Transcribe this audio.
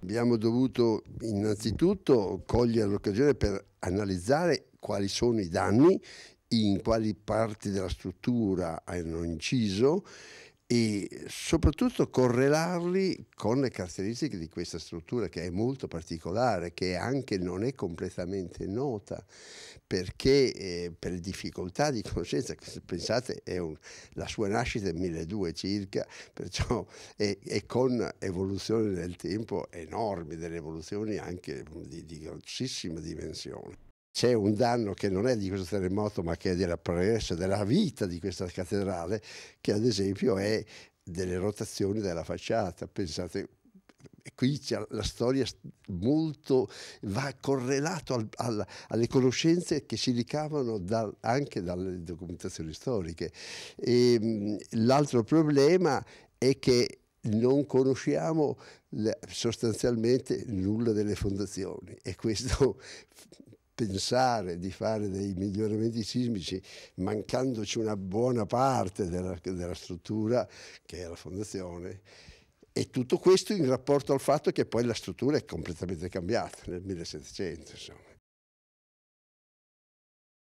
Abbiamo dovuto innanzitutto cogliere l'occasione per analizzare quali sono i danni, in quali parti della struttura hanno inciso e soprattutto correlarli con le caratteristiche di questa struttura che è molto particolare, che anche non è completamente nota, perché eh, per difficoltà di conoscenza, pensate, un, la sua nascita è 1200 circa, perciò è, è con evoluzioni nel tempo enormi, delle evoluzioni anche di, di grossissima dimensione c'è un danno che non è di questo terremoto ma che è della progresso, della vita di questa cattedrale, che ad esempio è delle rotazioni della facciata. Pensate, qui c'è la storia molto, va correlato al, al, alle conoscenze che si ricavano dal, anche dalle documentazioni storiche. Ehm, l'altro problema è che non conosciamo sostanzialmente nulla delle fondazioni e questo pensare di fare dei miglioramenti sismici mancandoci una buona parte della, della struttura che è la fondazione e tutto questo in rapporto al fatto che poi la struttura è completamente cambiata nel 1700 insomma.